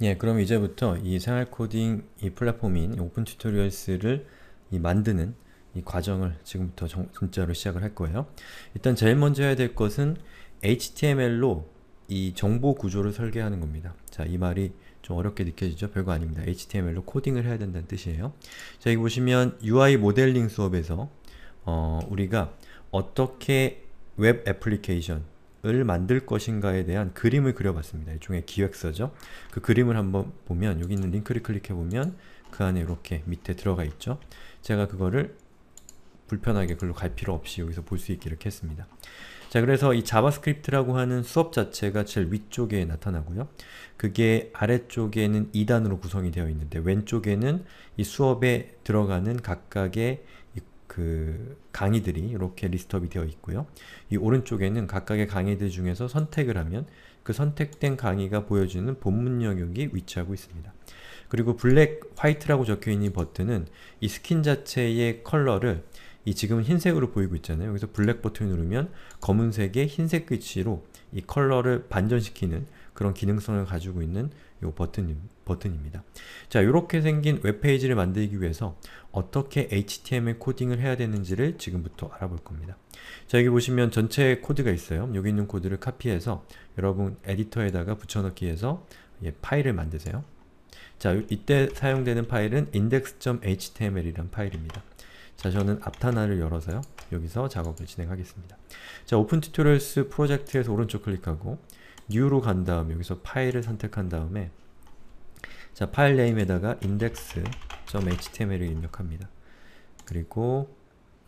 예, 그럼 이제부터 이 생활 코딩 이 플랫폼인 오픈 튜토리얼스를 이 만드는 이 과정을 지금부터 정, 진짜로 시작을 할 거예요. 일단 제일 먼저 해야 될 것은 HTML로 이 정보 구조를 설계하는 겁니다. 자, 이 말이 좀 어렵게 느껴지죠? 별거 아닙니다. HTML로 코딩을 해야 된다는 뜻이에요. 자, 여기 보시면 UI 모델링 수업에서 어, 우리가 어떻게 웹 애플리케이션 을 만들 것인가에 대한 그림을 그려봤습니다. 일종의 기획서죠. 그 그림을 한번 보면 여기 있는 링크를 클릭해보면 그 안에 이렇게 밑에 들어가 있죠. 제가 그거를 불편하게 글로 갈 필요 없이 여기서 볼 수 있게 이렇게 했습니다. 자 그래서 이 자바스크립트라고 하는 수업 자체가 제일 위쪽에 나타나고요. 그게 아래쪽에는 2단으로 구성이 되어 있는데 왼쪽에는 이 수업에 들어가는 각각의 그 강의들이 이렇게 리스트업이 되어 있고요. 이 오른쪽에는 각각의 강의들 중에서 선택을 하면 그 선택된 강의가 보여지는 본문 영역이 위치하고 있습니다. 그리고 블랙, 화이트라고 적혀있는 버튼은 이 스킨 자체의 컬러를 이 지금 흰색으로 보이고 있잖아요. 여기서 블랙 버튼을 누르면 검은색의 흰색 위치로 이 컬러를 반전시키는 그런 기능성을 가지고 있는 이 버튼, 버튼입니다. 자, 이렇게 생긴 웹페이지를 만들기 위해서 어떻게 HTML 코딩을 해야 되는지를 지금부터 알아볼 겁니다. 자, 여기 보시면 전체 코드가 있어요. 여기 있는 코드를 카피해서 여러분 에디터에다가 붙여넣기 해서 예, 파일을 만드세요. 자, 이때 사용되는 파일은 index.html이란 파일입니다. 자, 저는 앞타나를 열어서요. 여기서 작업을 진행하겠습니다. 자, 오픈 튜토리얼스 프로젝트에서 오른쪽 클릭하고 new로 간 다음에 여기서 파일을 선택한 다음에 자 파일 네임에다가 index.html을 입력합니다. 그리고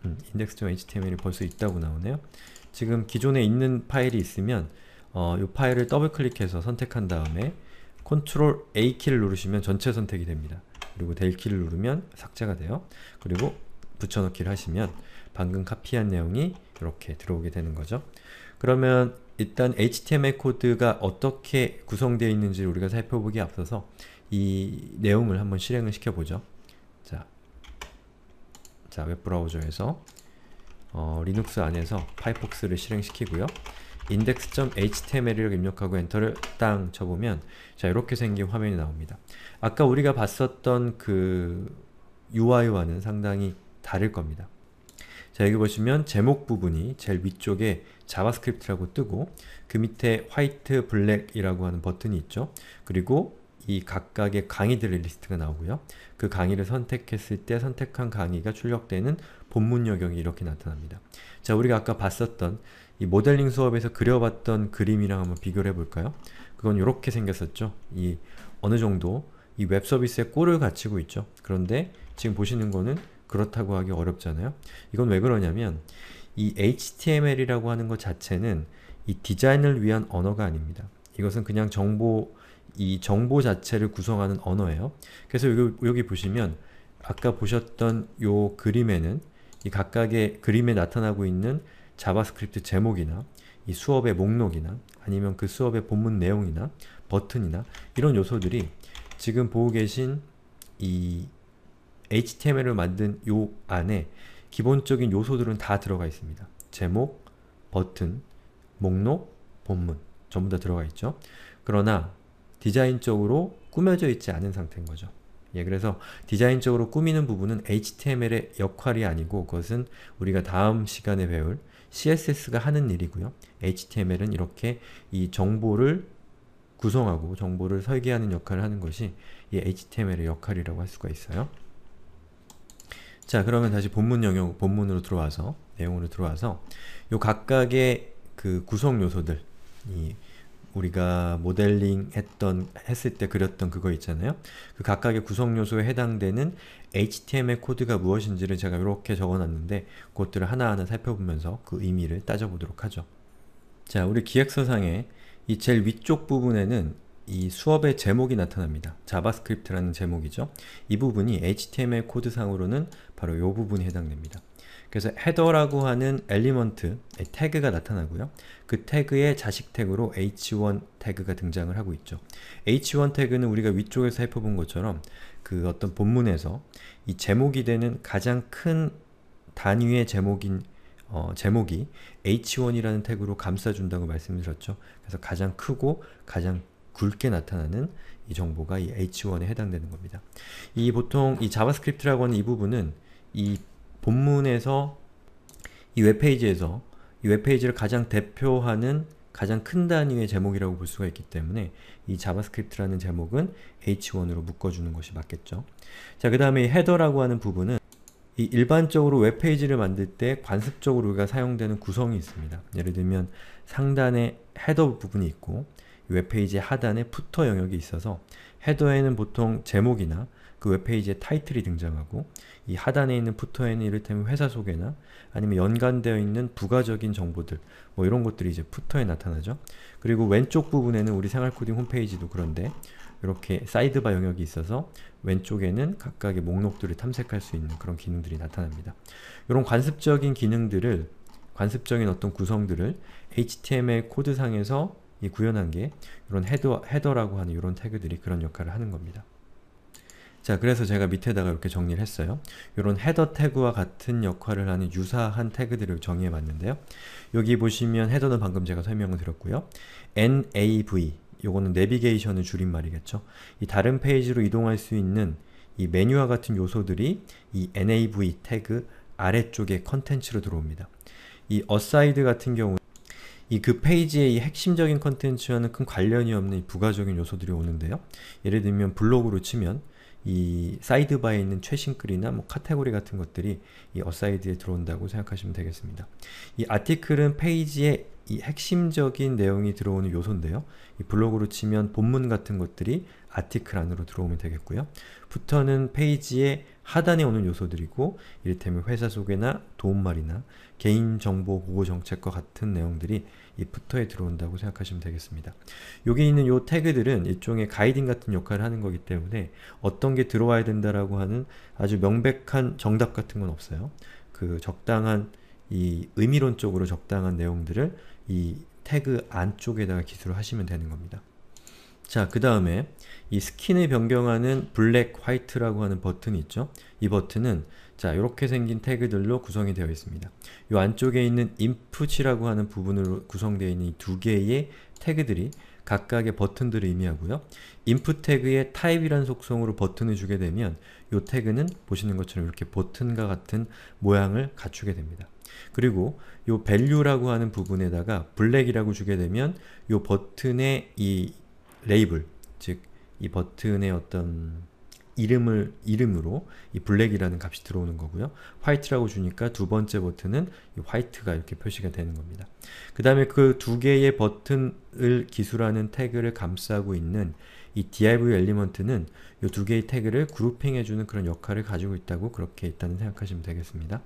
음, index.html이 벌써 있다고 나오네요. 지금 기존에 있는 파일이 있으면 어, 이 파일을 더블클릭해서 선택한 다음에 Ctrl A 키를 누르시면 전체 선택이 됩니다. 그리고 델 키를 누르면 삭제가 돼요. 그리고 붙여넣기를 하시면 방금 카피한 내용이 이렇게 들어오게 되는 거죠. 그러면 일단 HTML 코드가 어떻게 구성되어 있는지 우리가 살펴보기 에 앞서서 이 내용을 한번 실행을 시켜보죠. 자, 자 웹브라우저에서 어, 리눅스 안에서 파이폭스를 실행시키고요. index.html을 입력하고 엔터를 땅 쳐보면 자 이렇게 생긴 화면이 나옵니다. 아까 우리가 봤었던 그 UI와는 상당히 다를 겁니다. 자 여기 보시면 제목 부분이 제일 위쪽에 자바스크립트라고 뜨고 그 밑에 화이트 블랙이라고 하는 버튼이 있죠. 그리고 이 각각의 강의들의 리스트가 나오고요. 그 강의를 선택했을 때 선택한 강의가 출력되는 본문 여경이 이렇게 나타납니다. 자, 우리가 아까 봤었던 이 모델링 수업에서 그려봤던 그림이랑 한번 비교를 해볼까요? 그건 이렇게 생겼었죠. 이 어느 정도 이 웹 서비스의 꼴을 갖추고 있죠. 그런데 지금 보시는 거는 그렇다고 하기 어렵잖아요. 이건 왜 그러냐면 이 HTML이라고 하는 것 자체는 이 디자인을 위한 언어가 아닙니다. 이것은 그냥 정보, 이 정보 자체를 구성하는 언어예요. 그래서 여기, 여기 보시면 아까 보셨던 요 그림에는 이 각각의 그림에 나타나고 있는 자바스크립트 제목이나 이 수업의 목록이나 아니면 그 수업의 본문 내용이나 버튼이나 이런 요소들이 지금 보고 계신 이 HTML을 만든 요 안에 기본적인 요소들은 다 들어가 있습니다. 제목, 버튼, 목록, 본문 전부 다 들어가 있죠. 그러나 디자인적으로 꾸며져 있지 않은 상태인 거죠. 예, 그래서 디자인적으로 꾸미는 부분은 HTML의 역할이 아니고 그것은 우리가 다음 시간에 배울 CSS가 하는 일이고요. HTML은 이렇게 이 정보를 구성하고 정보를 설계하는 역할을 하는 것이 이 HTML의 역할이라고 할 수가 있어요. 자 그러면 다시 본문 영역 본문으로 들어와서 내용으로 들어와서 요 각각의 그 구성 요소들 이 우리가 모델링 했던 했을 때 그렸던 그거 있잖아요. 그 각각의 구성 요소에 해당되는 HTML 코드가 무엇인지를 제가 이렇게 적어놨는데 그것들을 하나하나 살펴보면서 그 의미를 따져보도록 하죠. 자, 우리 기획서상에 이 제일 위쪽 부분에는 이 수업의 제목이 나타납니다. 자바스크립트라는 제목이죠. 이 부분이 HTML 코드상으로는 바로 이 부분에 해당됩니다. 그래서 헤더라고 하는 엘리먼트, 태그가 나타나고요. 그 태그의 자식 태그로 h1 태그가 등장을 하고 있죠. h1 태그는 우리가 위쪽에서 살펴본 것처럼 그 어떤 본문에서 이 제목이 되는 가장 큰 단위의 제목인 어, 제목이 h1이라는 태그로 감싸준다고 말씀드렸죠. 그래서 가장 크고 가장 굵게 나타나는 이 정보가 이 h1에 해당되는 겁니다. 이 보통 이 자바스크립트라고 하는 이 부분은 이 본문에서 이 웹페이지에서 이 웹페이지를 가장 대표하는 가장 큰 단위의 제목이라고 볼 수가 있기 때문에 이 자바스크립트라는 제목은 h1으로 묶어주는 것이 맞겠죠. 자, 그 다음에 헤더라고 하는 부분은 이 일반적으로 웹페이지를 만들 때 관습적으로 우리가 사용되는 구성이 있습니다. 예를 들면 상단에 헤더 부분이 있고 웹페이지 하단에 푸터 영역이 있어서 헤더에는 보통 제목이나 그 웹페이지의 타이틀이 등장하고 이 하단에 있는 푸터에는 이를테면 회사 소개나 아니면 연관되어 있는 부가적인 정보들 뭐 이런 것들이 이제 푸터에 나타나죠. 그리고 왼쪽 부분에는 우리 생활코딩 홈페이지도 그런데 이렇게 사이드바 영역이 있어서 왼쪽에는 각각의 목록들을 탐색할 수 있는 그런 기능들이 나타납니다. 이런 관습적인 기능들을 관습적인 어떤 구성들을 HTML 코드상에서 이 구현한 게 이런 헤더, 헤더라고 하는 이런 태그들이 그런 역할을 하는 겁니다. 자, 그래서 제가 밑에다가 이렇게 정리를 했어요. 이런 헤더 태그와 같은 역할을 하는 유사한 태그들을 정의해봤는데요. 여기 보시면 헤더는 방금 제가 설명을 드렸고요. NAV, 요거는 내비게이션의 줄임말이겠죠. 이 다른 페이지로 이동할 수 있는 이 메뉴와 같은 요소들이 이 NAV 태그 아래쪽의 컨텐츠로 들어옵니다. 이 aside 같은 경우는 이그 페이지의 이 핵심적인 컨텐츠와는 큰 관련이 없는 부가적인 요소들이 오는데요. 예를 들면 블로그로 치면 이 사이드바에 있는 최신 글이나 뭐 카테고리 같은 것들이 이 어사이드에 들어온다고 생각하시면 되겠습니다. 이 아티클은 페이지에 이 핵심적인 내용이 들어오는 요소인데요. 이 블로그로 치면 본문 같은 것들이 아티클 안으로 들어오면 되겠고요. 부터는 페이지의 하단에 오는 요소들이고 이를테면 회사 소개나 도움말이나 개인정보 보호 정책과 같은 내용들이 이 부터에 들어온다고 생각하시면 되겠습니다. 여기 있는 요 태그들은 일종의 가이딩 같은 역할을 하는 거기 때문에 어떤 게 들어와야 된다라고 하는 아주 명백한 정답 같은 건 없어요. 그 적당한 이 의미론적으로 적당한 내용들을 이 태그 안쪽에다가 기술을 하시면 되는 겁니다. 자, 그 다음에 이 스킨을 변경하는 블랙, 화이트라고 하는 버튼이 있죠? 이 버튼은 자, 이렇게 생긴 태그들로 구성이 되어 있습니다. 이 안쪽에 있는 input이라고 하는 부분으로 구성되어 있는 이 두 개의 태그들이 각각의 버튼들을 의미하고요. input 태그의 타입이란 속성으로 버튼을 주게 되면 이 태그는 보시는 것처럼 이렇게 버튼과 같은 모양을 갖추게 됩니다. 그리고 이 value라고 하는 부분에다가 블랙이라고 주게 되면 이 버튼의 이 레이블, 즉 이 버튼의 어떤 이름을 이름으로 이 블랙이라는 값이 들어오는 거고요. 화이트라고 주니까 두 번째 버튼은 화이트가 이렇게 표시가 되는 겁니다. 그 다음에 그 두 개의 버튼을 기술하는 태그를 감싸고 있는 이 div 엘리먼트는 이 두 개의 태그를 그룹핑해주는 그런 역할을 가지고 있다고 그렇게 있다는 생각하시면 되겠습니다.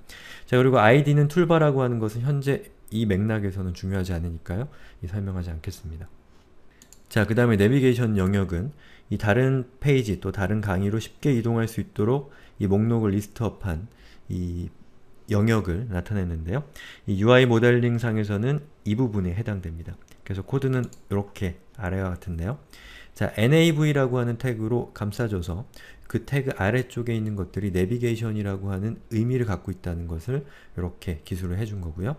자 그리고 id는 툴바라고 하는 것은 현재 이 맥락에서는 중요하지 않으니까요. 이 설명하지 않겠습니다. 자, 그 다음에 내비게이션 영역은 이 다른 페이지 또 다른 강의로 쉽게 이동할 수 있도록 이 목록을 리스트업한 이 영역을 나타내는데요. 이 UI 모델링 상에서는 이 부분에 해당됩니다. 그래서 코드는 이렇게 아래와 같은데요. 자, nav라고 하는 태그로 감싸줘서 그 태그 아래쪽에 있는 것들이 내비게이션이라고 하는 의미를 갖고 있다는 것을 이렇게 기술을 해준 거고요.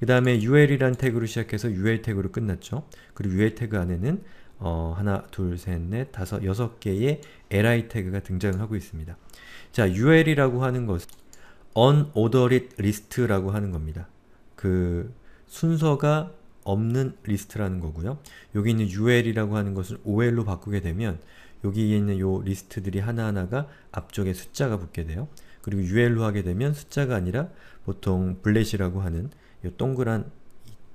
그 다음에 ul이란 태그로 시작해서 ul 태그로 끝났죠. 그리고 ul 태그 안에는 어, 하나, 둘, 셋, 넷, 다섯, 여섯 개의 li 태그가 등장하고 있습니다. 자, ul이라고 하는 것은 unordered list라고 하는 겁니다. 그 순서가 없는 리스트라는 거고요. 여기 있는 ul이라고 하는 것을 ol로 바꾸게 되면 여기에 있는 요 리스트들이 하나하나가 앞쪽에 숫자가 붙게 돼요. 그리고 ul로 하게 되면 숫자가 아니라 보통 블렛이라고 하는 요 동그란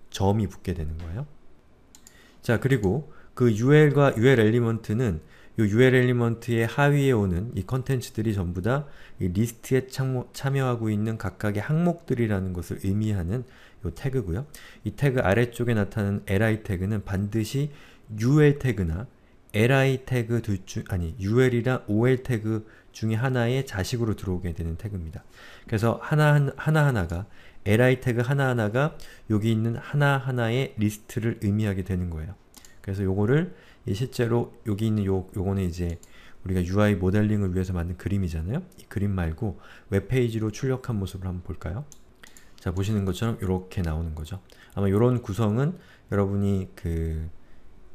점이 붙게 되는 거예요. 자, 그리고 그 UL과 UL 엘리먼트는 이 UL 엘리먼트의 하위에 오는 이 컨텐츠들이 전부 다 리스트에 참모, 참여하고 있는 각각의 항목들이라는 것을 의미하는 이 태그고요. 이 태그 아래쪽에 나타나는 li 태그는 반드시 ul 태그나 li 태그 둘 중 아니 ul이나 ol 태그 중에 하나의 자식으로 들어오게 되는 태그입니다. 그래서 하나 하나하나가 li 태그 하나하나가 여기 있는 하나하나의 리스트를 의미하게 되는 거예요. 그래서 요거를 실제로 여기 있는 요, 요거는 이제 우리가 UI 모델링을 위해서 만든 그림이잖아요? 이 그림 말고 웹페이지로 출력한 모습을 한번 볼까요? 자, 보시는 것처럼 이렇게 나오는 거죠. 아마 요런 구성은 여러분이 그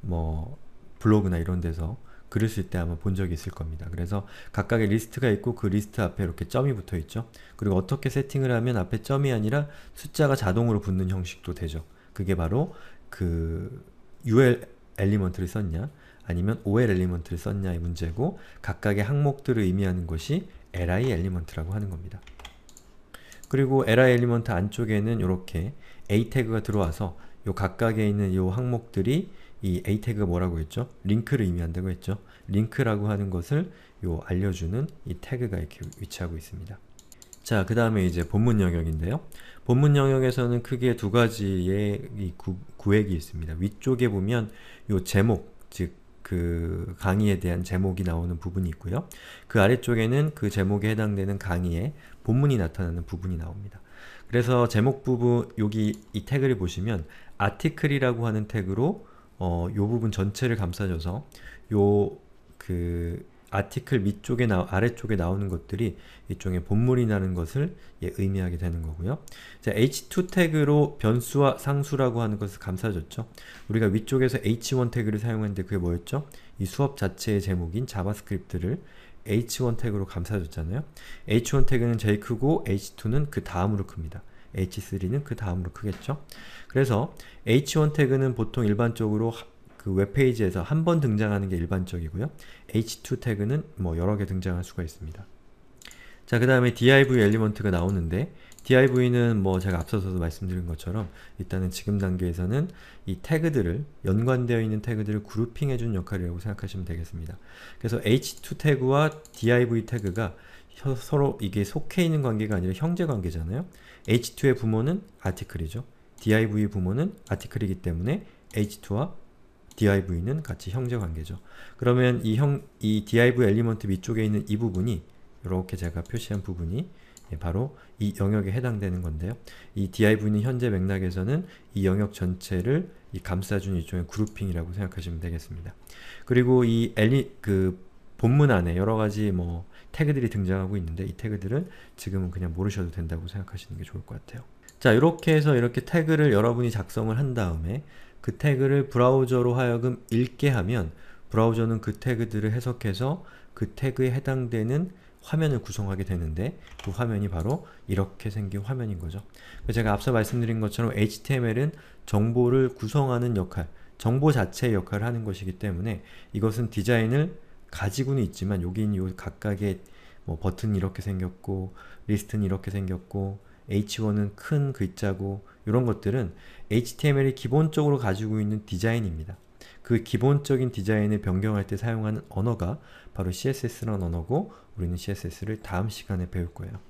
뭐 블로그나 이런 데서 글을 쓸 때 아마 본 적이 있을 겁니다. 그래서 각각의 리스트가 있고 그 리스트 앞에 이렇게 점이 붙어 있죠. 그리고 어떻게 세팅을 하면 앞에 점이 아니라 숫자가 자동으로 붙는 형식도 되죠. 그게 바로 그 UL, 엘리먼트를 썼냐 아니면 OL 엘리먼트를 썼냐의 문제고 각각의 항목들을 의미하는 것이 li 엘리먼트라고 하는 겁니다. 그리고 li 엘리먼트 안쪽에는 이렇게 a 태그가 들어와서 요 각각에 있는 요 항목들이 이 a 태그가 뭐라고 했죠? 링크를 의미한다고 했죠? 링크라고 하는 것을 요 알려주는 이 태그가 이렇게 위치하고 있습니다. 자, 그 다음에 이제 본문 영역인데요. 본문 영역에서는 크게 두 가지의 구, 획이 있습니다. 위쪽에 보면 요 제목, 즉 그 강의에 대한 제목이 나오는 부분이 있고요. 그 아래쪽에는 그 제목에 해당되는 강의의 본문이 나타나는 부분이 나옵니다. 그래서 제목 부분, 여기 이 태그를 보시면 아티클이라고 하는 태그로 어, 요 부분 전체를 감싸줘서 요그 아티클 밑쪽에 나 아래쪽에 나오는 것들이 일종의 본물이라는 것을 예, 의미하게 되는 거고요. 자, h2 태그로 변수와 상수라고 하는 것을 감싸줬죠. 우리가 위쪽에서 h1 태그를 사용했는데 그게 뭐였죠? 이 수업 자체의 제목인 자바스크립트를 h1 태그로 감싸줬잖아요. h1 태그는 제일 크고 h2는 그 다음으로 큽니다. h3는 그 다음으로 크겠죠. 그래서 h1 태그는 보통 일반적으로 그 웹페이지에서 한 번 등장하는 게 일반적이고요. h2 태그는 뭐 여러 개 등장할 수가 있습니다. 자, 그 다음에 div 엘리먼트가 나오는데 div는 뭐 제가 앞서서도 말씀드린 것처럼 일단은 지금 단계에서는 이 태그들을 연관되어 있는 태그들을 그룹핑해준 역할이라고 생각하시면 되겠습니다. 그래서 h2 태그와 div 태그가 서로 이게 속해 있는 관계가 아니라 형제 관계잖아요. h2의 부모는 아티클이죠. div 부모는 아티클이기 때문에 h2와 div는 같이 형제 관계죠. 그러면 이 형, 이 div 엘리먼트 위쪽에 있는 이 부분이 이렇게 제가 표시한 부분이 예, 바로 이 영역에 해당되는 건데요. 이 div는 현재 맥락에서는 이 영역 전체를 이 감싸준 일종의 그룹핑이라고 생각하시면 되겠습니다. 그리고 이 엘리, 그 본문 안에 여러가지 뭐 태그들이 등장하고 있는데 이 태그들은 지금은 그냥 모르셔도 된다고 생각하시는 게 좋을 것 같아요. 자 이렇게 해서 이렇게 태그를 여러분이 작성을 한 다음에 그 태그를 브라우저로 하여금 읽게 하면 브라우저는 그 태그들을 해석해서 그 태그에 해당되는 화면을 구성하게 되는데 그 화면이 바로 이렇게 생긴 화면인 거죠. 제가 앞서 말씀드린 것처럼 HTML은 정보를 구성하는 역할, 정보 자체의 역할을 하는 것이기 때문에 이것은 디자인을 가지고는 있지만 여기 있는 각각의 뭐 버튼이 렇게 생겼고 리스트는 이렇게 생겼고 H1은 큰 글자고 이런 것들은 HTML이 기본적으로 가지고 있는 디자인입니다. 그 기본적인 디자인을 변경할 때 사용하는 언어가 바로 CSS라는 언어고 우리는 CSS를 다음 시간에 배울 거예요.